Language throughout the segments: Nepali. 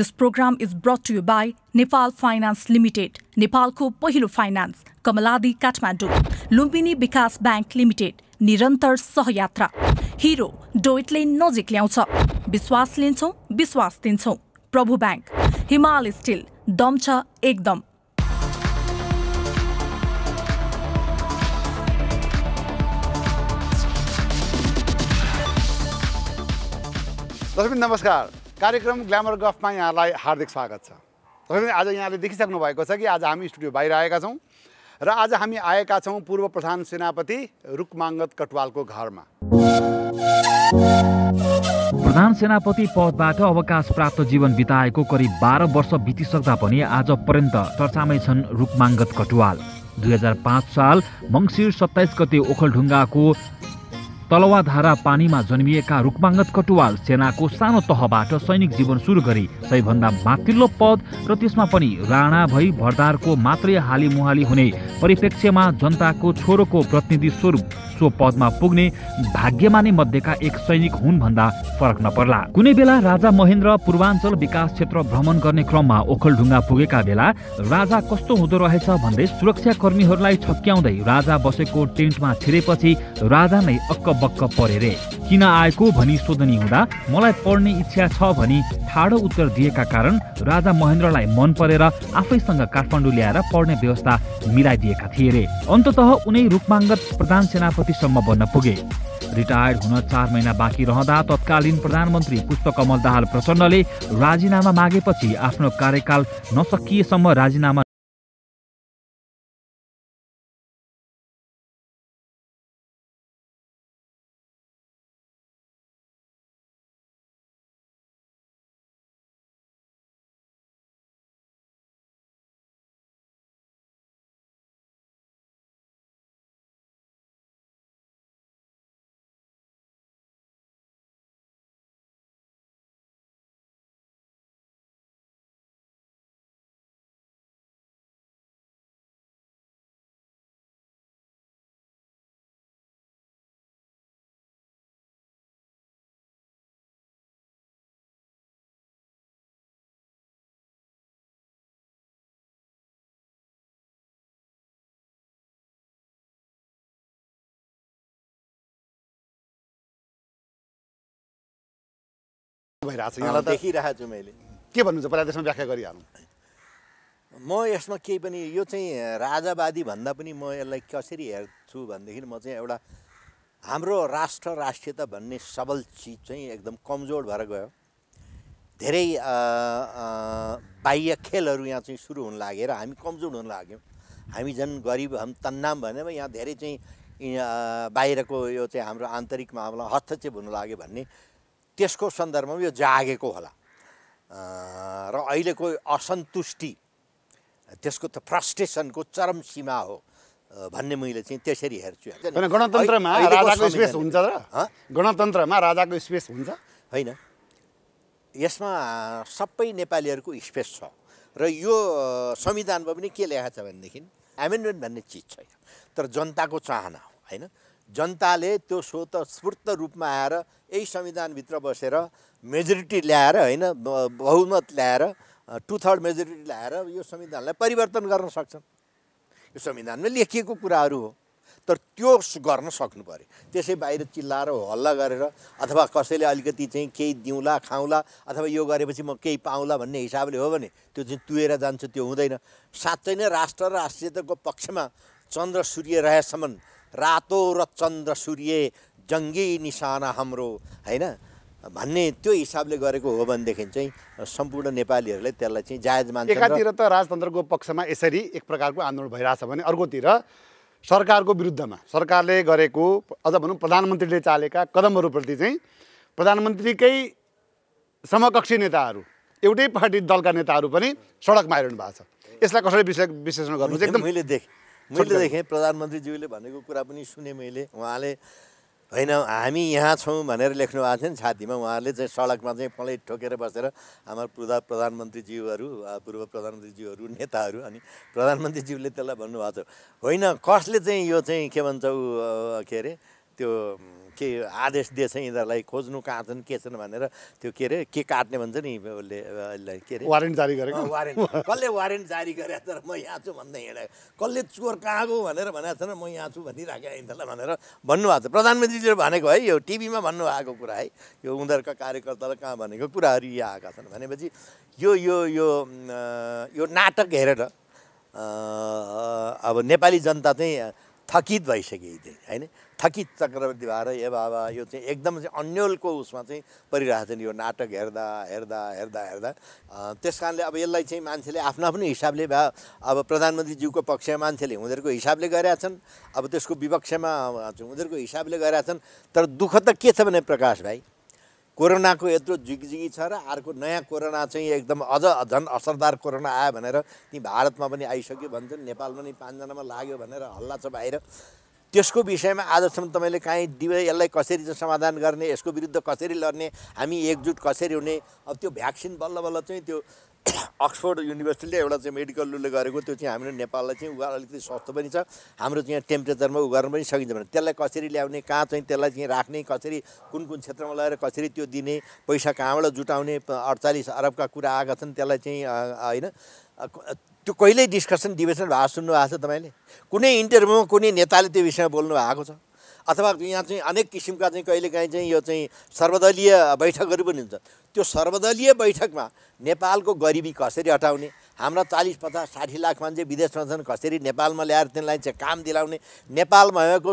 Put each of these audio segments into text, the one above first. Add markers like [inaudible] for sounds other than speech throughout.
This programme is brought to you by Nepal finance limited नेपालको पहिलो फाइनान्स कमलादी काठमाडौँ लुम्बिनी विकास ब्याङ्क लिमिटेड निरन्तर सहयात्रा हिरो डोइटले नजिक ल्याउँछ विश्वास लिन्छौँ विश्वास दिन्छौँ प्रभु ब्याङ्क हिमाल स्टिल दम छ एकदम नमस्कार कार्यक्रम ग्ल्यामर गफमा यहाँलाई हार्दिक स्वागत छ तपाईँ आज यहाँले देखिसक्नु भएको छ कि आज हामी स्टुडियो बाहिर आएका छौँ र आज हामी आएका छौँ पूर्व प्रधान सेनापति रुकमाङ्गत कटवालको घरमा प्रधान सेनापति पदबाट अवकाश प्राप्त जीवन बिताएको करिब बाह्र वर्ष बितिसक्दा पनि आज पर्यन्त चर्चामै छन् रुकमाङ्गत कटवाल दुई हजार पाँच साल मङ्सिर सत्ताइस गते ओखलढुङ्गाको तलवाधारा पानीमा जन्मिएका रूपमाङ्गत कटुवाल सेनाको सानो तहबाट सैनिक जीवन सुरु गरी सबैभन्दा माथिल्लो पद र त्यसमा पनि राणा भई भरदारको मात्रै हालीमुहाली हुने परिप्रेक्ष्यमा जनताको छोरोको प्रतिनिधि स्वरूप सो पदमा पुग्ने भाग्यमानी मध्येका एक सैनिक हुन् भन्दा फरक नपर्ला कुनै बेला राजा महेन्द्र पूर्वाञ्चल विकास क्षेत्र भ्रमण गर्ने क्रममा ओखलढुङ्गा पुगेका बेला राजा कस्तो हुँदो रहेछ भन्दै सुरक्षा कर्मीहरूलाई छक्क्याउँदै राजा बसेको टेन्टमा छिरेपछि राजा नै अक्क बक्क परे रे किन आएको भनी सोधनी हुँदा मलाई पढ्ने इच्छा छ भनी ठाडो उत्तर दिएका कारण राजा महेन्द्रलाई मन परेर आफैसँग काठमाडौँ ल्याएर पढ्ने व्यवस्था मिलाइदिएका थिए रे अन्तत उनै रूपमाङ्गत प्रधान सेनापति राजनीतिसम्म बन्न पुगे रिटायर्ड हुन चार महिना बाँकी रहँदा तत्कालीन प्रधानमन्त्री पुष्पकमल दाहाल प्रचण्डले राजीनामा मागेपछि आफ्नो कार्यकाल नसकिएसम्म राजीनामा भइरहेको छ यहाँलाई देखिरहेको छु मैले के भन्नुहुन्छ पहिला त्यसमा व्याख्या गरिहालौँ म यसमा केही पनि यो चाहिँ राजावादी भन्दा पनि म यसलाई कसरी हेर्छु भनेदेखि म चाहिँ एउटा हाम्रो राष्ट्र राष्ट्रियता भन्ने सबल चिज चाहिँ एकदम कमजोर भएर गयो धेरै बाह्य खेलहरू यहाँ चाहिँ सुरु हुन लागेर हामी कमजोर हुन लाग्यौँ हामी झन् गरिब हामी तन्नाम भने यहाँ धेरै चाहिँ बाहिरको यो चाहिँ हाम्रो आन्तरिक मामला हस्तक्षेप हुन लाग्यो भन्ने त्यसको सन्दर्भमा यो जागेको होला र अहिलेको असन्तुष्टि त्यसको त फ्रस्ट्रेसनको चरम सीमा हो भन्ने मैले चाहिँ त्यसरी हेर्छु गणतन्त्रमा राजाको स्पेस हुन्छ र गणतन्त्रमा राजाको स्पेस हुन्छ होइन यसमा सबै नेपालीहरूको स्पेस छ र यो संविधानमा पनि के लेखा छ भनेदेखि एमेन्डमेन्ट भन्ने चिज छैन तर जनताको चाहना हो होइन जनताले त्यो स्फूर्त रूपमा आएर यही संविधानभित्र बसेर मेजोरिटी ल्याएर होइन बहुमत ल्याएर टु थर्ड मेजोरिटी ल्याएर यो संविधानलाई परिवर्तन गर्न सक्छन् यो संविधानमा लेखिएको कुराहरू हो तर त्यो गर्न सक्नु पऱ्यो त्यसै बाहिर चिल्लाएर हल्ला गरेर अथवा कसैले अलिकति चाहिँ केही दिउँला खाउँला अथवा यो गरेपछि म केही पाउँला भन्ने हिसाबले हो भने त्यो चाहिँ तुएर जान्छ त्यो हुँदैन साँच्चै नै राष्ट्र र राष्ट्रियताको पक्षमा चन्द्र सूर्य रहेसम्म रातो र चन्द्र सूर्य जङ्गी निशाना हाम्रो होइन भन्ने त्यो हिसाबले गरेको हो भनेदेखि चाहिँ सम्पूर्ण नेपालीहरूले त्यसलाई चाहिँ जायज मान्छ एकातिर त राजतन्त्रको पक्षमा यसरी एक प्रकारको आन्दोलन भइरहेछ भने अर्कोतिर सरकारको विरुद्धमा सरकारले गरेको अझ भनौँ प्रधानमन्त्रीले चालेका कदमहरूप्रति चाहिँ प्रधानमन्त्रीकै समकक्षी नेताहरू एउटै पार्टी दलका नेताहरू पनि सडकमा आइरहनु भएको छ यसलाई कसरी विश्लेषण गर्नु एकदम मैले देखेँ मैले देखेँ प्रधानमन्त्रीज्यूले भनेको कुरा पनि सुने मैले उहाँले होइन हामी यहाँ छौँ भनेर लेख्नु भएको थियो नि छातीमा उहाँहरूले चाहिँ सडकमा चाहिँ पलैट ठोकेर बसेर हाम्रो पूर्व प्रधानमन्त्रीज्यूहरू पूर्व प्रधानमन्त्रीज्यूहरू नेताहरू अनि प्रधानमन्त्रीज्यूले त्यसलाई भन्नुभएको थियो होइन कसले चाहिँ यो चाहिँ के भन्छौ के अरे त्यो के आदेश दिएछ यिनीहरूलाई खोज्नु कहाँ छन् के छन् भनेर त्यो के अरे के काट्ने भन्छ नि उसले के अरे वारेन्ट जारी गरेको वारेन्ट कसले वारेन्ट जारी गरे तर म यहाँ छु भन्दै हिँडेको कसले चोर कहाँ गयो भनेर भनेको छैन म यहाँ छु भनिराखेँ यिनीहरूलाई भनेर भन्नुभएको छ प्रधानमन्त्रीले भनेको है यो टिभीमा भन्नुभएको कुरा है यो उनीहरूका कार्यकर्तालाई कहाँ भनेको कुराहरू यहाँ आएका छन् भनेपछि यो यो यो यो नाटक हेरेर अब नेपाली जनता चाहिँ थकित भइसक्यो चाहिँ होइन थकित चक्रवर्ती भएर ए बाबा यो चाहिँ एकदम चाहिँ अन्यलको उसमा चाहिँ परिरहेको नि यो नाटक हेर्दा हेर्दा हेर्दा हेर्दा त्यस कारणले अब यसलाई चाहिँ मान्छेले आफ्नो आफ्नो हिसाबले भए अब प्रधानमन्त्रीज्यूको पक्षमा मान्छेले उनीहरूको हिसाबले गरेका छन् अब त्यसको विपक्षमा उनीहरूको हिसाबले गरेका छन् तर दुःख त के छ भने प्रकाश भाइ कोरोनाको यत्रो झिकझिकी छ र अर्को नयाँ कोरोना चाहिँ एकदम अझ झन् असरदार कोरोना आयो भनेर ती भारतमा पनि आइसक्यो भन्छन् नेपालमा नि पाँचजनामा लाग्यो भनेर हल्ला छ बाहिर त्यसको विषयमा आजसम्म तपाईँले काहीँ दिव यसलाई कसरी चाहिँ समाधान गर्ने यसको विरुद्ध कसरी लड्ने हामी एकजुट कसरी हुने अब त्यो भ्याक्सिन बल्ल बल्ल चाहिँ त्यो [coughs] अक्सफोर्ड युनिभर्सिटीले एउटा चाहिँ मेडिकल मेडिकलले गरेको त्यो चाहिँ हाम्रो नेपाललाई चाहिँ उगार अलिकति सस्तो पनि छ हाम्रो चाहिँ यहाँ टेम्परेचरमा गर्नु पनि सकिन्छ भने त्यसलाई कसरी ल्याउने कहाँ चाहिँ त्यसलाई चाहिँ राख्ने कसरी कुन कुन क्षेत्रमा लगेर कसरी त्यो दिने पैसा कहाँबाट जुटाउने अडचालिस अरबका कुरा आएका छन् त्यसलाई चाहिँ होइन त्यो कहिल्यै डिस्कसन डिबेसन भएको सुन्नु भएको छ तपाईँले कुनै इन्टरभ्यूमा कुनै नेताले त्यो विषयमा बोल्नु भएको छ अथवा यहाँ चाहिँ अनेक किसिमका चाहिँ कहिलेकाहीँ चाहिँ यो चाहिँ सर्वदलीय बैठकहरू पनि हुन्छ त्यो सर्वदलीय बैठकमा नेपालको गरिबी कसरी हटाउने हाम्रा चालिस पचास साठी लाख मान्छे विदेशमा छन् कसरी नेपालमा ल्याएर तिनलाई चाहिँ काम दिलाउने नेपालमा भएको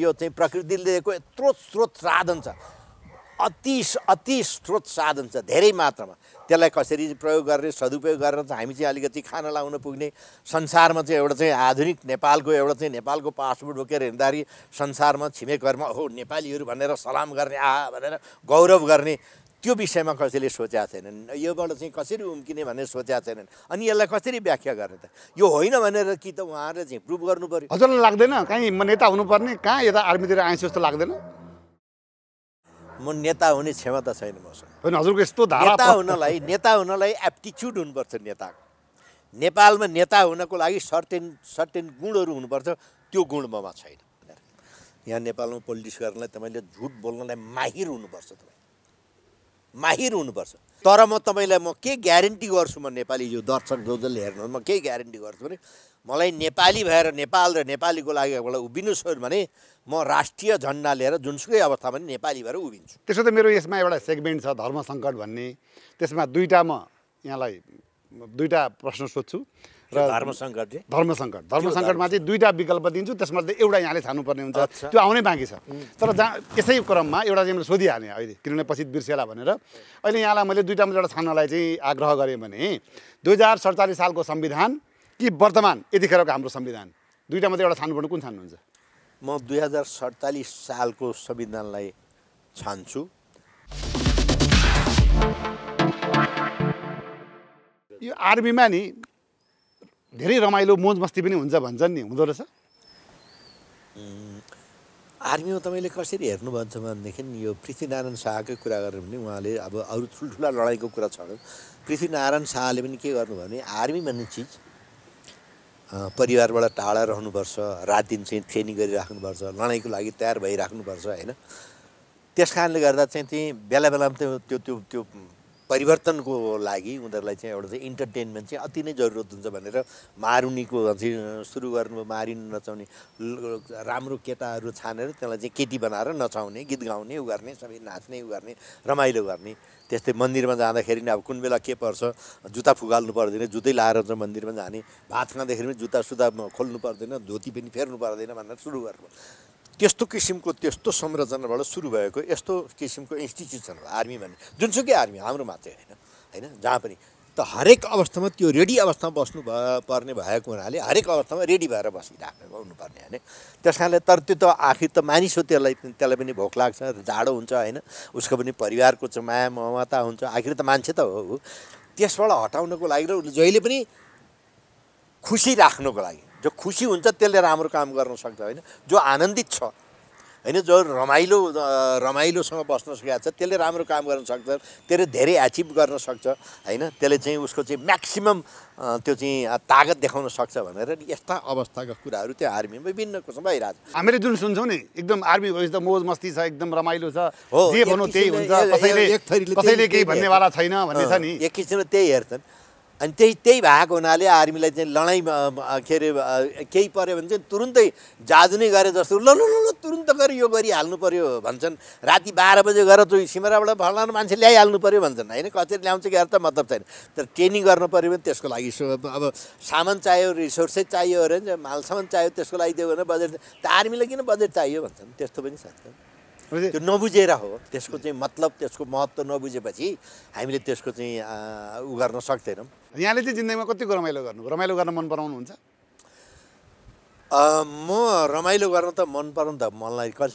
यो चाहिँ प्रकृतिले दिएको यत्रो स्रोत साधन छ अति अति स्रोत साधन छ धेरै मात्रामा त्यसलाई कसरी प्रयोग गर्ने सदुपयोग गरेर चाहिँ हामी चाहिँ अलिकति खान लाउन पुग्ने संसारमा चाहिँ एउटा चाहिँ आधुनिक नेपालको एउटा चाहिँ नेपालको पासपोर्ट बोकेर हिँड्दाखेरि संसारमा छिमेकहरूमा हो नेपालीहरू भनेर सलाम गर्ने आ भनेर गौरव गर्ने त्यो विषयमा कसैले सोचेका छैनन् योबाट चाहिँ कसरी उम्किने भनेर सोचेका छैनन् अनि यसलाई कसरी व्याख्या गर्ने त यो होइन भनेर कि त उहाँहरूले चाहिँ प्रुभ गर्नु पऱ्यो हजुरलाई लाग्दैन कहीँ म नेता हुनुपर्ने कहाँ यता आर्मीतिर आएछु जस्तो लाग्दैन म नेता हुने क्षमता छैन मसँग होइन हजुरको यस्तो नेता हुनलाई नेता हुनलाई एप्टिच्युड हुनुपर्छ नेताको नेपालमा नेता हुनको लागि सर्टेन सर्टेन गुणहरू हुनुपर्छ त्यो गुण ममा छैन यहाँ नेपालमा पोलिटिक्स गर्नलाई तपाईँले झुट बोल्नलाई माहिर हुनुपर्छ तपाईँ माहिर हुनुपर्छ तर म तपाईँलाई म के ग्यारेन्टी गर्छु म नेपाली यो दर्शक जो जसले हेर्नु म के ग्यारेन्टी गर्छु भने मलाई नेपाली भएर नेपाल र नेपालीको लागि एउटा उभिनुहोस् भने म राष्ट्रिय झन्डा लिएर जुनसुकै अवस्थामा पनि नेपाली भएर उभिन्छु त्यसो त मेरो यसमा एउटा सेगमेन्ट छ धर्म सङ्कट भन्ने त्यसमा दुईवटा म यहाँलाई दुईवटा प्रश्न सोध्छु र धर्म सङ्कट धर्म सङ्कट धर्म सङ्कटमा चाहिँ दुईवटा विकल्प दिन्छु त्यसमध्ये एउटा यहाँले छान्नुपर्ने हुन्छ त्यो आउनै बाँकी छ तर जहाँ यसै क्रममा एउटा चाहिँ मैले सोधिहालेँ अहिले किनभने पछि बिर्सेला भनेर अहिले यहाँलाई मैले दुईवटा एउटा छान्नलाई चाहिँ आग्रह गरेँ भने दुई हजार सडचालिस सालको संविधान कि वर्तमान यतिखेरको हाम्रो संविधान दुईवटा मात्रै एउटा छान्नुपर्ने कुन छान्नुहुन्छ म दुई हजार सडचालिस सालको संविधानलाई छान्छु यो आर्मीमा नि धेरै रमाइलो मोज मस्ती पनि हुन्छ भन्छन् नि हुँदो रहेछ आर्मीमा तपाईँले कसरी हेर्नुभन्छ भनेदेखि यो पृथ्वीनारायण शाहकै कुरा गर्यो भने उहाँले अब अरू ठुल्ठुला लडाइँको कुरा छोड्यो पृथ्वीनारायण शाहले पनि के गर्नु भने आर्मी भन्ने चिज परिवारबाट टाढा रहनुपर्छ रात दिन चाहिँ ट्रेनिङ गरिराख्नुपर्छ लडाइँको लागि तयार भइराख्नुपर्छ होइन त्यस कारणले गर्दा चाहिँ त्यहीँ बेला बेलामा त्यो त्यो त्यो परिवर्तनको लागि उनीहरूलाई चाहिँ एउटा चाहिँ इन्टरटेनमेन्ट चाहिँ अति नै जरुरत हुन्छ भनेर मारुनीको चाहिँ सुरु गर्नु मारिन नचाउने राम्रो केटाहरू छानेर त्यसलाई चाहिँ केटी बनाएर नचाउने गीत गाउने उ गर्ने सबै नाच्ने उ गर्ने रमाइलो गर्ने त्यस्तै मन्दिरमा जाँदाखेरि नि अब कुन बेला के पर्छ जुत्ता फुगाल्नु पर्दैन जुत्तै लाएर चाहिँ मन्दिरमा जाने भात खाँदाखेरि पनि जुत्ता सुत्ता खोल्नु पर्दैन धोती पनि फेर्नु पर्दैन भनेर सुरु गर्नु त्यस्तो किसिमको त्यस्तो संरचनाबाट सुरु भएको यस्तो किसिमको इन्स्टिट्युसनहरू भन्ने जुनसुकै आर्मी हाम्रो मात्रै होइन होइन जहाँ पनि त हरेक अवस्थामा त्यो रेडी अवस्थामा बस्नु भयो पर्ने भएको हुनाले हरेक अवस्थामा रेडी भएर बसिराख्नु हुनुपर्ने होइन त्यस कारणले तर त्यो त आखिर त मानिस हो त्यसलाई त्यसलाई पनि भोक लाग्छ जाडो हुन्छ होइन उसको पनि परिवारको चाहिँ माया ममता हुन्छ आखिर त मान्छे त हो त्यसबाट हटाउनको लागि र उसले जहिले पनि खुसी राख्नको लागि जो खुसी हुन्छ त्यसले राम्रो काम गर्न सक्छ होइन जो आनन्दित छ होइन जो रमाइलो रमाइलोसँग बस्न सकेको छ त्यसले राम्रो काम गर्न सक्छ त्यसले धेरै एचिभ गर्न सक्छ होइन त्यसले चाहिँ उसको चाहिँ म्याक्सिमम् त्यो चाहिँ तागत देखाउन सक्छ भनेर यस्ता अवस्थाका कुराहरू त्यो आर्मीमा विभिन्न किसिम भइरहेको छ हामीले जुन सुन्छौँ नि एकदम आर्मी भएपछि त मोज मस्ती छ एकदम रमाइलो छ जे त्यही हुन्छ कसैले कसैले केही भन्नेवाला छैन भन्ने छ नि एक किसिमले त्यही हेर्छन् अनि त्यही त्यही भएको हुनाले आर्मीलाई चाहिँ लडाइँ के अरे केही पऱ्यो भने चाहिँ तुरुन्तै जादु नै गरे जस्तो ल ल ल तुरुन्त गरेर यो गरिहाल्नु पऱ्यो भन्छन् राति बाह्र बजे गएर त्यो सिमराबाट फलाउनु मान्छे ल्याइहाल्नु पऱ्यो भन्छन् होइन कसरी ल्याउँछ कि त मतलब छैन तर ट्रेनिङ गर्नु पऱ्यो भने त्यसको लागि अब सामान चाहियो रिसोर्सै चाहियो अरे सामान चाहियो त्यसको लागि दियो भने बजेट त आर्मीलाई किन बजेट चाहियो भन्छन् त्यस्तो पनि छ त्यो नबुझेर हो त्यसको चाहिँ मतलब त्यसको महत्त्व नबुझेपछि हामीले त्यसको चाहिँ उ गर्न सक्दैनौँ यहाँले चाहिँ जिन्दगीमा कतिको रमाइलो गर्नु रमाइलो गर्न मन पराउनुहुन्छ म रमाइलो गर्न त मन पराउनु त मलाई कस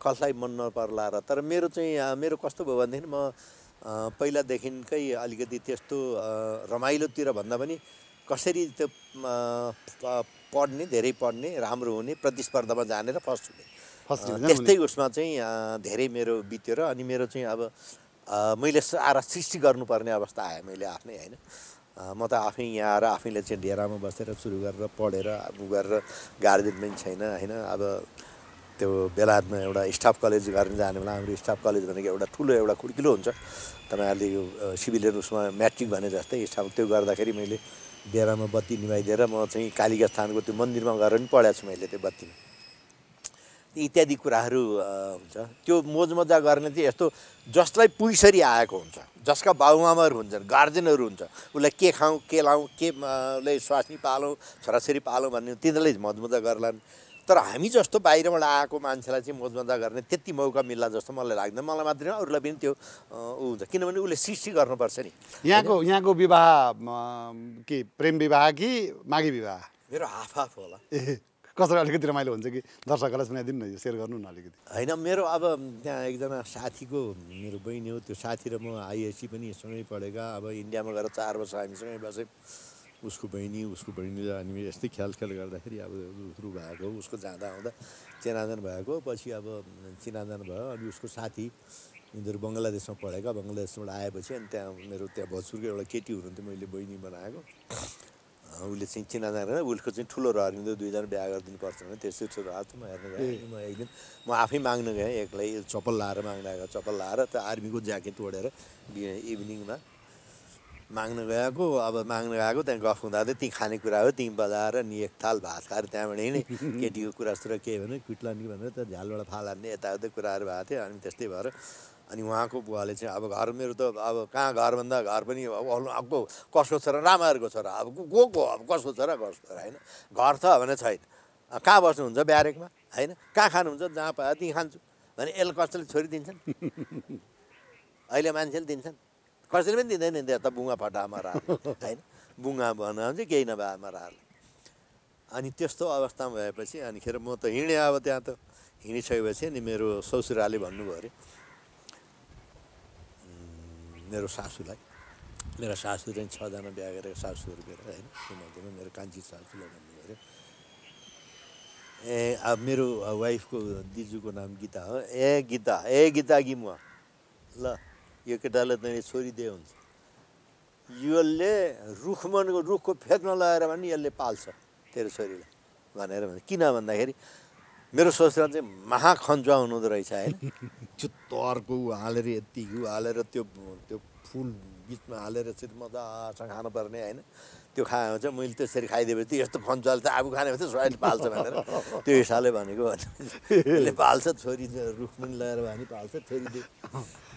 कसलाई मन नपर्ला र तर मेरो चाहिँ मेरो कस्तो भयो भनेदेखि म पहिलादेखिकै अलिकति त्यस्तो रमाइलोतिर भन्दा पनि कसरी त्यो पढ्ने धेरै पढ्ने राम्रो हुने प्रतिस्पर्धामा जाने र फर्स्ट हुने त्यस्तै उसमा चाहिँ धेरै मेरो बित्यो र अनि मेरो चाहिँ अब मैले आएर सृष्टि गर्नुपर्ने अवस्था आयो मैले आफ्नै होइन म त आफै यहाँ आएर आफैले चाहिँ डेरामा बसेर सुरु गरेर पढेर अब गरेर गार्जेन पनि छैन होइन अब त्यो बेलायतमा एउटा स्टाफ कलेज गर्न जाने बेला हाम्रो स्टाफ कलेज भनेको एउटा ठुलो एउटा खुड्किलो हुन्छ तपाईँहरूले यो सिभिलियन उसमा म्याट्रिक भने जस्तै स्टाफ त्यो गर्दाखेरि मैले डेरामा बत्ती निभाइदिएर म चाहिँ कालिका स्थानको त्यो मन्दिरमा गएर पनि पढाएको छु मैले त्यो बत्तीमा इत्यादि कुराहरू हुन्छ त्यो मोज मजा गर्ने चाहिँ यस्तो जसलाई पुइसरी आएको हुन्छ जसका बाबुआमाहरू हुन्छन् गार्जेनहरू हुन्छ उसलाई के खाउँ के लाउँ के ले स्वास्नी पालौँ छोराछोरी पालौँ भन्ने तिनीहरूले मजमजा मजा गर्लान् तर हामी जस्तो बाहिरबाट आएको मान्छेलाई चाहिँ मोज मजा गर्ने त्यति मौका मिल्ला जस्तो मलाई लाग्दैन मलाई मात्रै अरूलाई पनि त्यो ऊ हुन्छ किनभने उसले सृष्टि गर्नुपर्छ नि यहाँको यहाँको विवाह के प्रेम विवाह कि माघी विवाह मेरो हाफ हाफ होला ए कसरी अलिकति रमाइलो हुन्छ कि दर्शकहरूलाई सुनाइदिनु न सेयर गर्नु न अलिकति होइन मेरो अब त्यहाँ एकजना साथीको मेरो बहिनी हो त्यो साथी र म आइएससी पनि सँगै पढेका अब इन्डियामा गएर चार वर्ष हामीसँगै बसेँ उसको बहिनी उसको बहिनी हामी यस्तै ख्याल ख्याल गर्दाखेरि अब रु भएको उसको जाँदा आउँदा चिनाजान भएको पछि अब चिनाजान भयो अनि उसको साथी यिनीहरू बङ्गलादेशमा पढेका बङ्गलादेशबाट आएपछि अनि त्यहाँ मेरो त्यहाँ भजुरको एउटा केटी हुनुहुन्थ्यो मैले बहिनी बनाएको उसले चाहिँ चिनाजना गरेर उसको चाहिँ ठुलो रहर हुँदै दुईजना बिहा गरिदिनुपर्छ भने त्यो शिक्षक आज म हेर्न गएँ म एक दिन म आफै माग्न गएँ एक्लै चप्पल लाएर माग्न गएको चप्पल लाएर त्यो आर्मीको ज्याकेट ओडेर इभिनिङमा माग्न गएको अब माग्न गएको त्यहाँ गफ हुँदा चाहिँ ती खानेकुरा हो ती बजाएर नि एक थाल भात खाएर त्यहाँबाट हिँडेँ केटीको सुरु के भने कुट्ला भनेर त झ्यालबाट फाल हान्ने यताउता कुराहरू भएको थियो अनि त्यस्तै भएर अनि उहाँको बुवाले चाहिँ अब घर मेरो त अब कहाँ घरभन्दा घर पनि अब कसको छोरा रामाहरूको छोरा अब गएको अब कसको र कसको छोरा होइन घर छ भने छैन कहाँ बस्नुहुन्छ ब्यारेकमा होइन कहाँ खानुहुन्छ जहाँ पायो त्यहीँ खान्छु भने यसले कसैले छोरी दिन्छन् अहिले मान्छेले दिन्छन् कसैले पनि दिँदैन नि त बुङ्गा फटामा रा होइन बुङ्गा भन चाहिँ केही नभएमा राल अनि त्यस्तो अवस्थामा भएपछि अनिखेर म त हिँडेँ अब त्यहाँ त हिँडिसकेपछि अनि मेरो ससुराले भन्नुभयो अरे मेरो सासूलाई मेरो सासू चाहिँ छजना बिहा गरेको सासूहरू मेरो होइन त्यो मेरो कान्छी सासूलाई भन्नुभयो ए अब मेरो वाइफको दिजुको नाम गीता हो ए गीता ए गीता गी म ल यो केटाले तैँले छोरी दिए हुन्छ यसले रुखमनको रुखको फेदमा लगाएर भने यसले पाल्छ तेरो छोरीलाई भनेर भने किन भन्दाखेरि मेरो ससुराल चाहिँ महाखन्जुवा हुनुहुँदो रहेछ होइन त्यो अर्को हालेर यति घिउ हालेर त्यो त्यो फुल बिचमा हालेर यसरी मजासँग खानुपर्ने होइन त्यो खायो भने चाहिँ मैले त्यसरी खाइदिएपछि यस्तो खन्चुवाले त आफू खाने भने चाहिँ छोराले पाल्छ भनेर त्यो हिसाबले भनेको भने पाल्छ छोरी रुख पनि लगाएर भने पाल्छ छोरीले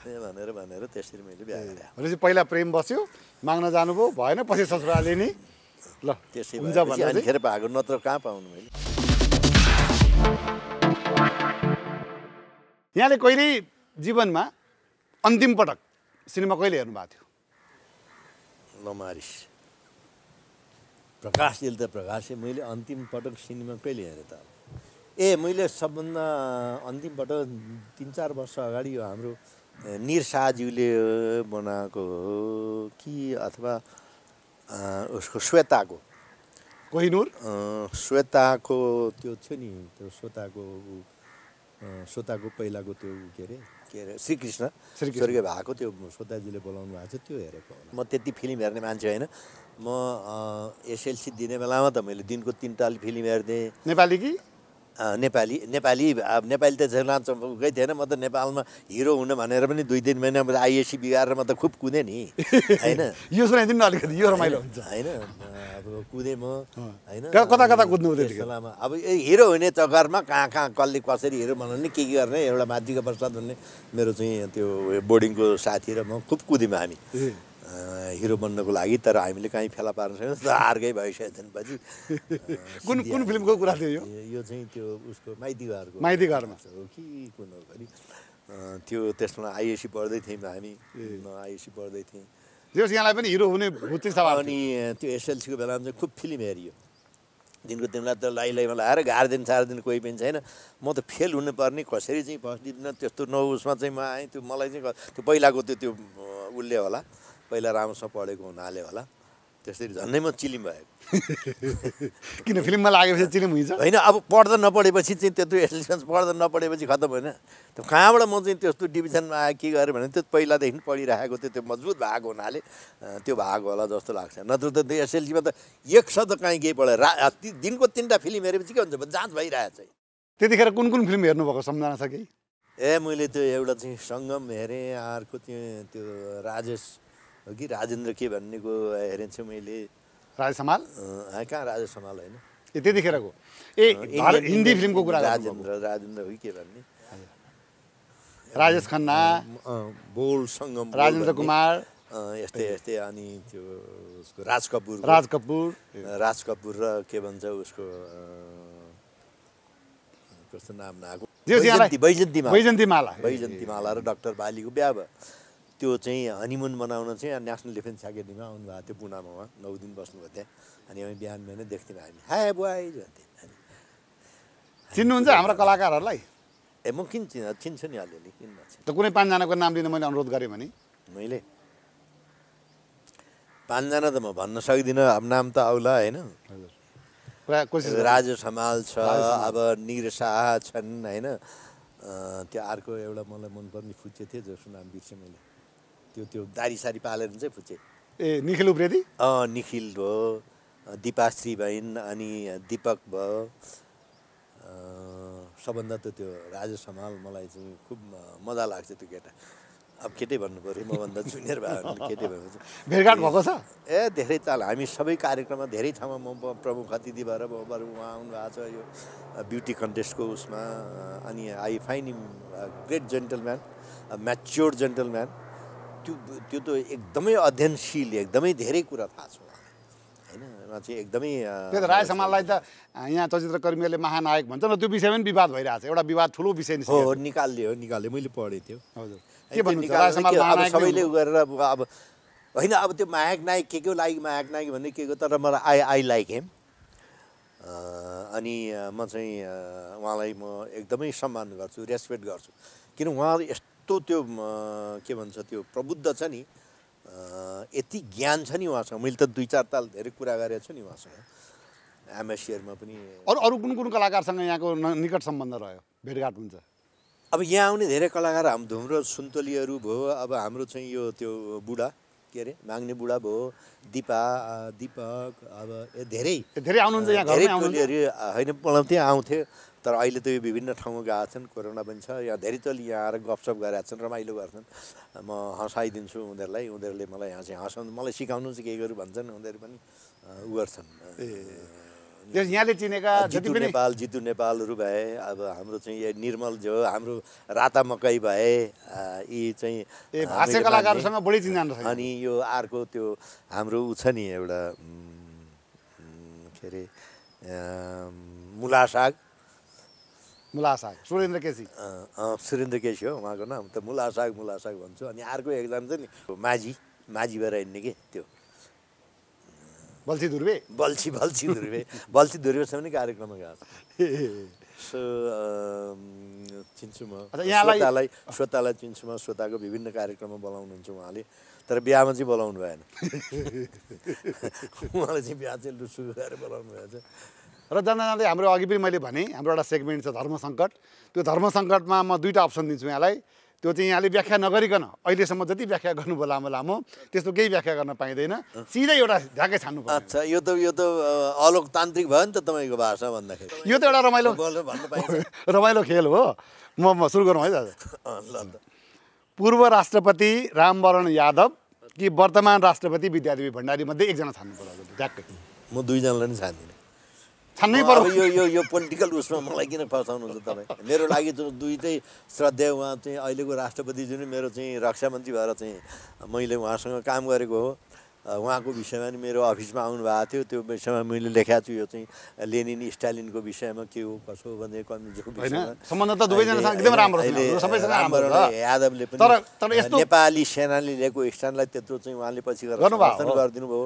भनेर भनेर त्यसरी मैले बिहा गरेँ भनेपछि पहिला प्रेम बस्यो माग्न जानुभयो भएन पछि ससुराले नि ल त्यसै हुन्छ खेर पाएको नत्र कहाँ पाउनु मैले यहाँले कहिले जीवनमा अन्तिम पटक सिनेमा कहिले हेर्नु भएको थियो नमारिस प्रकाश जेल त प्रकाशे मैले अन्तिम पटक सिनेमा कहिले हेरेँ त ए मैले सबभन्दा अन्तिम पटक तिन चार वर्ष अगाडि यो हाम्रो निरशाहज्यूले बनाएको हो कि अथवा उसको श्वेताको कोहिनुर श्वेताको त्यो थियो नि त्यो श्वेताको श्रोताको पहिलाको त्यो के अरे के अरे श्रीकृष्ण स्वर्गीय भएको त्यो श्रोताजीले बोलाउनु भएको छ त्यो हेरेको म त्यति फिल्म हेर्ने मान्छे होइन म एसएलसी दिने बेलामा त मैले दिनको तिनताल फिल्म हेर्थेँ नेपाली कि नेपाली नेपाली अब नेपाली त झेलराम चम्पूकै थिएन म त नेपालमा हिरो हुन भनेर पनि दुई तिन महिना आइएससी बिगारेर म त खुब कुदेँ नि [laughs] होइन यो सुनाइदिनु न अलिकति यो रमाइलो हुन्छ होइन अब कुदेँ म होइन कता कता कुद्नु बेलामा अब हिरो हुने चक्करमा कहाँ कहाँ कसले कसरी हिरो बनाउने के के गर्ने एउटा माथिको प्रसाद भन्ने मेरो चाहिँ त्यो बोर्डिङको साथी र म खुब कुद्यौँ हामी हिरो बन्नको लागि तर हामीले कहीँ फेला पार्न सकेन त अर्कै भइसकेको पछि कुन कुन फिल्मको कुरा थियो यो चाहिँ त्यो उसको माइती घरको माइती घरमा हो कि कुन हो भने त्यो त्यसमा आइएसी पढ्दै थियौँ हामी आइएसी पढ्दै थियौँ यहाँलाई पनि हिरो हुने छ अनि त्यो एसएलसीको बेलामा चाहिँ खुब फिल्म हेरियो दिनको दिनलाई त लाइ लाइमा लगाएर एघार दिन चार दिन कोही पनि छैन म त फेल हुनुपर्ने कसरी चाहिँ फर्स्ट दिन त्यस्तो नहोस्मा चाहिँ म आएँ त्यो मलाई चाहिँ त्यो पहिलाको त्यो त्यो उसले होला पहिला राम्रोसँग पढेको हुनाले होला त्यसरी झन्नै म चिलिम भएको [laughs] किन फिल्ममा लागेपछि चिलिम हुन्छ होइन अब पढ्दा नपढेपछि चाहिँ त्यो एसिस्टेन्स पढ्दा नपढेपछि खत्तम होइन त्यो कहाँबाट म चाहिँ त्यस्तो डिभिजनमा आएँ के गरेँ भने त्यो पहिलादेखि पढिरहेको थियो त्यो मजबुत भएको हुनाले त्यो भएको होला जस्तो लाग्छ नत्र त त्यो एसएलसीमा त एक शब्द कहीँ केही पढेर रा दिनको तिनवटा फिल्म हेरेपछि के हुन्छ जाँच भइरहेको छ त्यतिखेर कुन कुन फिल्म हेर्नुभएको सम्झना छ कि ए मैले त्यो एउटा चाहिँ सङ्गम हेरेँ अर्को त्यो त्यो राजेश कि राजेन्द्र के भन्नेको हेरेँ छु मैले राजा समाल कहाँ राजा समाल होइन ए त्यतिखेरको ए हिन्दी फिल्मको कुरा राजेन्द्र राजेन्द्र हो के भन्ने राजेश खन्ना बोल सङ्गम राजेन्द्र कुमार यस्तै यस्तै अनि त्यो उसको राज कपुर राज कपुर राज कपुर र के भन्छ उसको कस्तो नाम नआएको वैजन्ती माला र डक्टर बालीको बिहा भयो त्यो चाहिँ हनिमुन बनाउन चाहिँ नेसनल डिफेन्स एकाडेमीमा आउनुभएको थियो पुनामा नौ दिन बस्नुभएको थियो अनि हामी बिहान बिहानै देख्थ्यौँ हामी हाय बुवाई भन्थ्यौँ चिन्नुहुन्छ हाम्रो कलाकारहरूलाई ए म किन चिन् चिन्छु नि अलिअलि किन त कुनै पाँचजनाको नाम लिनु मैले अनुरोध गरेँ भने मैले पाँचजना त म भन्न सक्दिनँ अब नाम त आउला होइन राजु समाल छ अब निर शाह छन् होइन त्यो अर्को एउटा मलाई मनपर्ने फुच्चे थियो जसको नाम बिर्सेँ मैले त्यो त्यो दारी सारी पालेर चाहिँ फुच्चे ए निखिल उप्रेती अँ निखिल भयो दिपाश्री भइन् अनि दिपक भयो सबभन्दा त त्यो राजेश समाल मलाई चाहिँ खुब मजा लाग्छ त्यो केटा अब केटै भन्नु पऱ्यो मभन्दा जुनियर भयो केटै भन्नु [laughs] भेटघाट भएको छ ए धेरै ताल हामी सबै कार्यक्रममा धेरै ठाउँमा म प्रमुख अतिथि भएर बरु उहाँ आउनु भएको छ यो ब्युटी कन्टेस्टको उसमा अनि I find him great gentleman mature gentleman त्यो त्यो त एकदमै अध्ययनशील एकदमै धेरै कुरा थाहा छ होइन चाहिँ एकदमै त्यो त समाजलाई त यहाँ चलचित्रकर्मीहरूले महानायक भन्छ र त्यो विषयमा पनि विवाद भइरहेको छ एउटा विवाद ठुलो विषय हो निकाल्ने हो निकाल्ने मैले पढेँ त्यो हजुर के भन्नु सबैले गरेर अब होइन अब त्यो मायाक नायक के के लाइक मायाक नायक भन्ने के को तर मलाई आई आई लाइक हेम अनि म चाहिँ उहाँलाई म एकदमै सम्मान गर्छु रेस्पेक्ट गर्छु किन उहाँ यस्तो यस्तो त्यो के भन्छ त्यो प्रबुद्ध छ नि यति ज्ञान छ नि उहाँसँग मैले त दुई चार ताल धेरै कुरा गरेको छु नि उहाँसँग एमएसियरमा पनि अरू अरू कुन कुन कलाकारसँग यहाँको निकट सम्बन्ध रह्यो भेटघाट हुन्छ अब यहाँ आउने धेरै कलाकार हाम्रो धुम्रो सुन्तलीहरू भयो अब हाम्रो चाहिँ यो त्यो बुढा के अरे माग्ने बुढा भयो दिपा दिपक अब धेरै धेरै आउनुहुन्छ यहाँ धेरै होइन पढाउँथे आउँथ्यो तर अहिले त यो विभिन्न ठाउँमा गएको छन् कोरोना पनि छ यहाँ धेरै चोली यहाँ आएर गफसप गरेका छन् रमाइलो गर्छन् म हँसाइदिन्छु उनीहरूलाई उनीहरूले मलाई यहाँ चाहिँ हँसाउनु मलाई सिकाउनु चाहिँ केही गर्नु भन्छन् उनीहरू पनि उ गर्छन् ए यहाँले चिनेका जति पनि नेपाल जितु नेपालहरू भए अब हाम्रो चाहिँ यो निर्मल जो हाम्रो राता मकै भए यी चाहिँ भाषा कलाकारसँग बढी चिन्जान अनि यो अर्को त्यो हाम्रो ऊ छ नि एउटा के अरे मुला साग मुला साग सुरेन्द्र केसी सुरेन्द्र केसी हो उहाँको नाम त मुला साग मुला साग भन्छु अनि अर्को एकजना चाहिँ नि माझी माझी भएर हिँड्ने कि त्यो बल्छी दुर्वे बल्छी बल्छी दुर्वे बल्छी दुर्वेसम्म पनि कार्यक्रममा गएको छ सो चिन्छु म श्रोतालाई श्रोतालाई चिन्छु म श्रोताको विभिन्न कार्यक्रममा बोलाउनुहुन्छ उहाँले तर बिहामा चाहिँ बोलाउनु भएन [laughs] उहाँले चाहिँ बिहा चाहिँ लुसु गरेर बोलाउनु भएछ र जाँदा जाँदै हाम्रो अघि पनि मैले भने हाम्रो एउटा सेगमेन्ट छ धर्म सङ्कट त्यो धर्म सङ्कटमा म दुईवटा अप्सन दिन्छु यहाँलाई त्यो चाहिँ यहाँले व्याख्या नगरिकन अहिलेसम्म जति व्याख्या गर्नुभयो लामो लामो त्यस्तो केही व्याख्या गर्न पाइँदैन सिधै एउटा ढ्याकै छान्नु पर्छ अच्छा यो त यो त अलोकतान्त्रिक भयो नि त तपाईँको भाषा भन्दाखेरि यो त एउटा रमाइलो [laughs] रमाइलो खेल हो म म सुरु गरौँ है दाजु [laughs] पूर्व राष्ट्रपति रामवरण यादव कि वर्तमान राष्ट्रपति विद्यादेवी भण्डारीमध्ये एकजना छान्नु पर्छ ढ्याक्कै म दुईजनालाई नि छान्दिनँ छान्नै पर्यो यो यो यो पोलिटिकल उसमा मलाई किन फसाउनुहुन्छ तपाईँ मेरो लागि दुइटै श्रद्धा उहाँ चाहिँ अहिलेको राष्ट्रपति जुन मेरो चाहिँ रक्षा मन्त्री भएर चाहिँ मैले उहाँसँग काम गरेको हो उहाँको विषयमा नि मेरो अफिसमा आउनुभएको थियो त्यो विषयमा मैले लेखाएको छु यो चाहिँ लेनिन स्टालिनको विषयमा के हो कसो हो भने कम्युनिजमको यादवले पनि नेपाली सेनाले लिएको स्ट्यान्डलाई त्यत्रो चाहिँ उहाँले पछि गरेर गरिदिनु भयो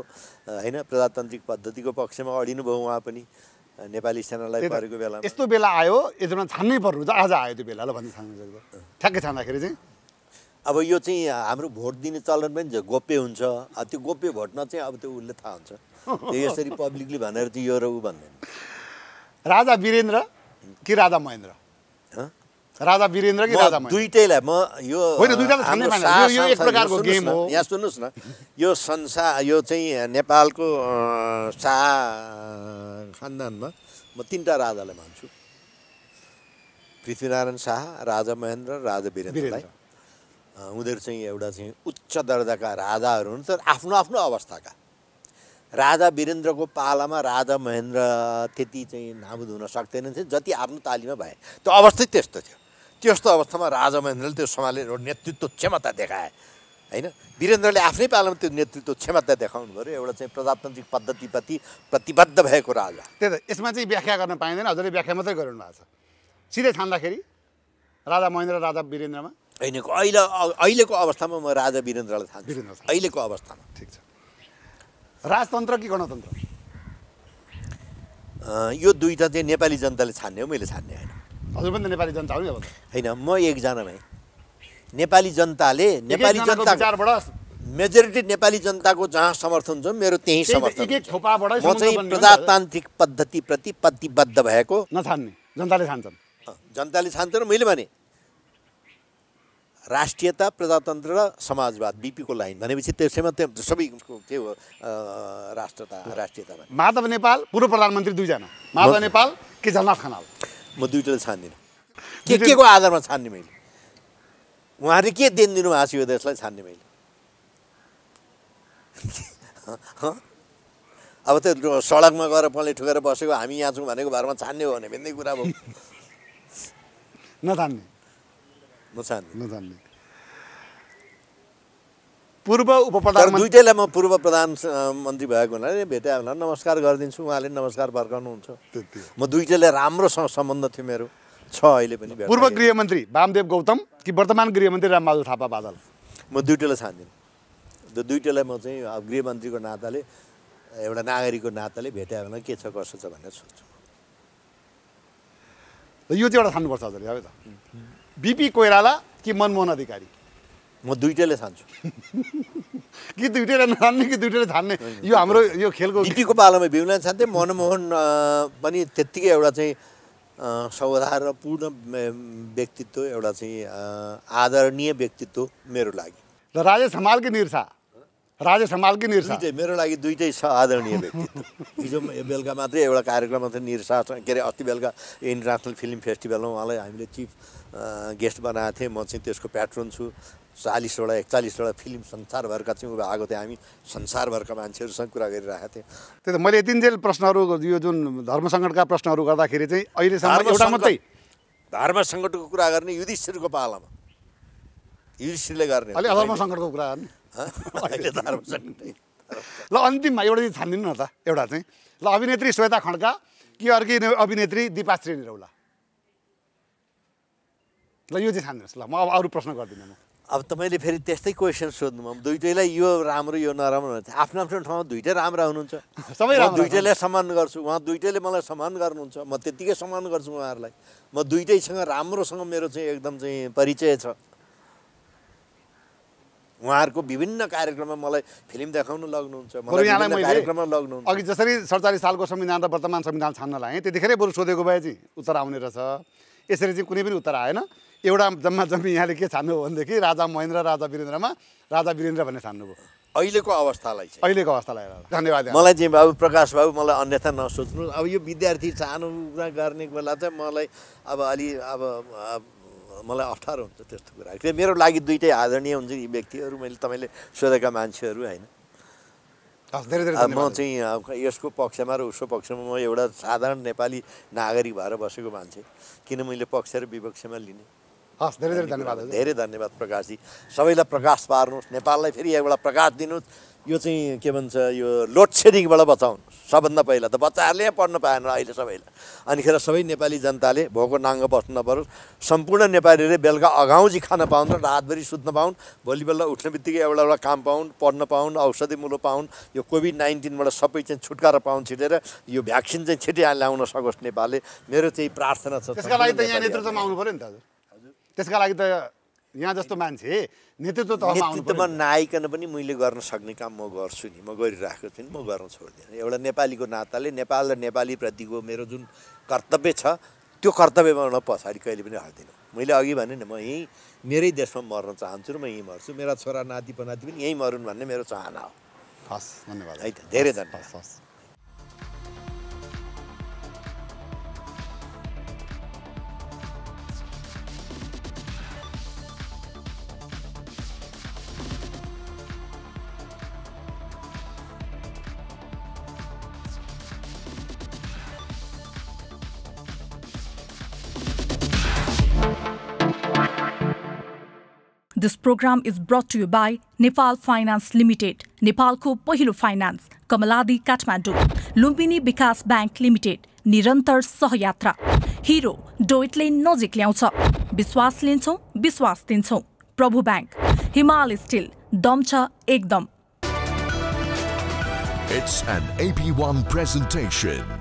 होइन प्रजातान्त्रिक पद्धतिको पक्षमा अडिनु भयो उहाँ पनि नेपाली सेनालाई परेको बेला यस्तो बेला आयो यति बेला छान्नै पर्नु आज आयो त्यो बेला ल भन्दै छान्नु ठ्याक्कै छान्दाखेरि चाहिँ अब यो चाहिँ हाम्रो भोट दिने चलन पनि छ गोप्य हुन्छ त्यो गोप्य भोटमा चाहिँ अब त्यो उसले थाहा हुन्छ त्यो यसरी [laughs] पब्लिकली भनेर चाहिँ यो र ऊ भन्दैन राजा वीरेन्द्र कि राजा महेन्द्र राजा वीरेन्द्र कि राजा दुइटैलाई म यो यहाँ सुन्नुहोस् न यो संसार यो चाहिँ नेपालको शाह खानदानमा म तिनवटा राजालाई मान्छु पृथ्वीनारायण शाह राजा महेन्द्र राजा वीरेन्द्रलाई उनीहरू चाहिँ एउटा चाहिँ उच्च दर्जाका राजाहरू हुन् तर आफ्नो आफ्नो अवस्थाका राजा वीरेन्द्रको पालामा राजा महेन्द्र त्यति चाहिँ नाबुद हुन सक्दैन थियो जति आफ्नो तालिमा भए त्यो अवस्थै त्यस्तो थियो त्यस्तो अवस्थामा राजा महेन्द्रले त्यो समाले नेतृत्व क्षमता देखाए होइन वीरेन्द्रले आफ्नै पालामा त्यो नेतृत्व क्षमता देखाउनु पऱ्यो एउटा चाहिँ प्रजातान्त्रिक पद्धतिप्रति प्रतिबद्ध भएको राजा त्यही त यसमा चाहिँ व्याख्या गर्न पाइँदैन हजुरले व्याख्या मात्रै गरिनु भएको छ सिधै छान्दाखेरि राजा महेन्द्र राजा वीरेन्द्रमा होइन अहिले अहिलेको अवस्थामा म राजा वीरेन्द्रलाई थाहा वीरेन्द्र अहिलेको अवस्थामा ठिक छ राजतन्त्र कि गणतन्त्र यो दुईवटा चाहिँ नेपाली जनताले छान्ने हो मैले छान्ने होइन हजुर पनि त नेपाली जनता हो नि होइन म एकजना भएँ नेपाली जनताले नेपाली जनता मेजोरिटी नेपाली जनताको जहाँ समर्थन छ मेरो त्यही समर्थन म चाहिँ प्रजातान्त्रिक पद्धतिप्रति प्रतिबद्ध भएको नछान्ने जनताले छान्छन् जनताले छान्छन् मैले भने राष्ट्रियता प्रजातन्त्र र समाजवाद बिपीको लाइन भनेपछि त्यसैमा त्यो सबै के हो राष्ट्रता राष्ट्रियता माधव नेपाल पूर्व प्रधानमन्त्री दुईजना माधव नेपाल के झलनाथ खनाल म दुइटाले छान्दिनँ के के को आधारमा छान्ने मैले उहाँहरूले के दिन दिनुभएको छ यो देशलाई छान्ने मैले अब त्यो सडकमा गएर पहिले ठुकेर बसेको हामी यहाँ छौँ भनेको भरमा छान्ने हो भने भिन्दै कुरा भयो नछान्ने नछान्ने पूर्व उपप्रधान दुइटैलाई म पूर्व प्रधान मन्त्री भएको हुनाले भेटायो हुनाले नमस्कार गरिदिन्छु उहाँले नमस्कार फर्काउनुहुन्छ म दुइटैलाई राम्रोसँग सम्बन्ध थियो मेरो छ अहिले पनि पूर्व गृहमन्त्री वामदेव गौतम कि वर्तमान गृहमन्त्री रामबहादुर थापा बादल म दुइटैलाई छान्दिनँ त्यो दुइटैलाई म चाहिँ अब गृहमन्त्रीको नाताले एउटा नागरिकको नाताले भेटायो भने के छ कसो छ भनेर सोध्छु यो चाहिँ एउटा छान्नुपर्छ हजुर है त बिपी कोइराला कि मनमोहन अधिकारी म दुइटैले छान्छु [laughs] कि दुइटैलाई नछान्ने कि दुइटैले छान्ने यो हाम्रो यो खेलको बिपीको पालामा बिउलाई छान्थेँ मनमोहन पनि त्यत्तिकै एउटा चाहिँ सौधार र पूर्ण व्यक्तित्व एउटा चाहिँ आदरणीय व्यक्तित्व मेरो लागि र राजेश हमालकी निरसा राजेश हमालकी निरसा मेरो लागि दुइटै छ आदरणीय व्यक्तित्व [laughs] हिजो बेलुका मात्रै एउटा कार्यक्रममा चाहिँ निरसा के अरे अस्ति बेलुका इन्टरनेसनल फिल्म फेस्टिभलमा उहाँलाई हामीले चिफ गेस्ट बनाएको थिएँ म चाहिँ त्यसको प्याट्रोन छु चालिसवटा एकचालिसवटा फिल्म संसारभरका थियौँ आएको थियो हामी संसारभरका मान्छेहरूसँग कुरा गरिरहेका थियौँ त्यही त मैले तिनजेल प्रश्नहरू यो जुन धर्म सङ्कटका प्रश्नहरू गर्दाखेरि चाहिँ अहिलेसम्म एउटा मात्रै धर्म सङ्कटको कुरा गर्ने युधिष्ठिरको पालामा युधिष्ठिरले गर्ने अहिले धर्म सङ्कटको कुरा गर्ने [laughs] अहिले धर्म ल अन्तिममा एउटा चाहिँ छानिदिनु न त एउटा चाहिँ ल अभिनेत्री श्वेता खड्का कि अर्की अभिनेत्री दिपाश्री निरौला ल यो चाहिँ छानिदिनुहोस् ल म अब अरू प्रश्न गर्दिनँ म अब तपाईँले फेरि त्यस्तै क्वेसन सोध्नुभयो दुइटैलाई यो राम्रो यो नराम्रो आफ्नो आफ्नो ठाउँमा दुइटै राम्रा हुनुहुन्छ [laughs] सबै दुइटैलाई सम्मान गर्छु उहाँ दुइटैले मलाई सम्मान गर्नुहुन्छ म त्यत्तिकै सम्मान गर्छु उहाँहरूलाई म दुइटैसँग राम्रोसँग मेरो चाहिँ एकदम चाहिँ परिचय छ उहाँहरूको विभिन्न कार्यक्रममा मलाई फिल्म देखाउन लग्नुहुन्छ कार्यक्रममा लग्नुहुन्छ अघि जसरी सडचालिस सालको संविधान र वर्तमान संविधान छान्न लागेँ त्यतिखेरै बरु सोधेको भए चाहिँ उत्तर आउने रहेछ यसरी चाहिँ कुनै पनि उत्तर आएन एउटा जम्मा जम्मी यहाँले के छान्नुभयो भनेदेखि राजा महेन्द्र राजा वीरेन्द्रमा राजा वीरेन्द्र भन्ने छान्नुभयो अहिलेको अवस्थालाई चाहिँ अहिलेको अवस्थालाई धन्यवाद मलाई चाहिँ बाबु प्रकाश बाबु मलाई अन्यथा नसोच्नु अब यो विद्यार्थी कुरा गर्ने बेला चाहिँ मलाई अब अलि अब मलाई अप्ठ्यारो हुन्छ त्यस्तो कुरा किन मेरो लागि दुइटै आदरणीय हुन्छ यी व्यक्तिहरू मैले तपाईँले सोधेका मान्छेहरू होइन म चाहिँ यसको पक्षमा र उसको पक्षमा म एउटा साधारण नेपाली नागरिक भएर बसेको मान्छे किन मैले पक्ष र विपक्षमा लिने हस् धेरै धेरै धन्यवाद धेरै धन्यवाद प्रकाशजी सबैलाई प्रकाश पार्नुहोस् नेपाललाई फेरि एउटा प्रकाश दिनुहोस् यो चाहिँ के भन्छ यो लोड सेडिङबाट बचाउनु सबभन्दा पहिला त बच्चाहरूले यहाँ पढ्न पाएन अहिले सबैलाई अनिखेर सबै नेपाली जनताले भोको नाङ्गो बस्नु नपरोस् सम्पूर्ण नेपालीले बेलुका अगाउँजी खान पाउन् र रातभरि सुत्न पाउन् भोलि बेलुका उठ्ने बित्तिकै एउटा एउटा काम पाउन् पढ्न पाउन् औषधि मुलो पाउन् यो कोभिड नाइन्टिनबाट सबै चाहिँ छुटकारा पाउन् छिटेर यो भ्याक्सिन चाहिँ छिटै ल्याउन सकोस् नेपालले मेरो चाहिँ प्रार्थना छ त्यसका लागि त यहाँ नेतृत्वमा आउनु पऱ्यो नि त त्यसका लागि त यहाँ जस्तो मान्छे नेतृत्व नेतृत्वमा नआइकन पनि मैले गर्न सक्ने काम म गर्छु नि म गरिराखेको छु नि म गर्न छोड्दिनँ एउटा नेपालीको नाताले नेपाल र नेपालीप्रतिको मेरो जुन कर्तव्य छ त्यो कर्तव्यमा पछाडि कहिले पनि हट्दिनँ मैले अघि भने नि म यहीँ मेरै देशमा मर्न चाहन्छु र म यहीँ मर्छु मेरा छोरा नाति पनाति पनि यहीँ मरुन् भन्ने मेरो चाहना हो हस् धन्यवाद है त धेरै धन्यवाद हस् this programme is brought to you by Nepal finance limited नेपालको पहिलो फाइनान्स कमलादी काठमाडौँ लुम्बिनी विकास ब्याङ्क लिमिटेड निरन्तर सहयात्रा हिरो डोइटले नजिक ल्याउँछ विश्वास लिन्छौँ विश्वास दिन्छौँ प्रभु ब्याङ्क हिमाल स्टिल दम छ एकदम It's an AP1 presentation.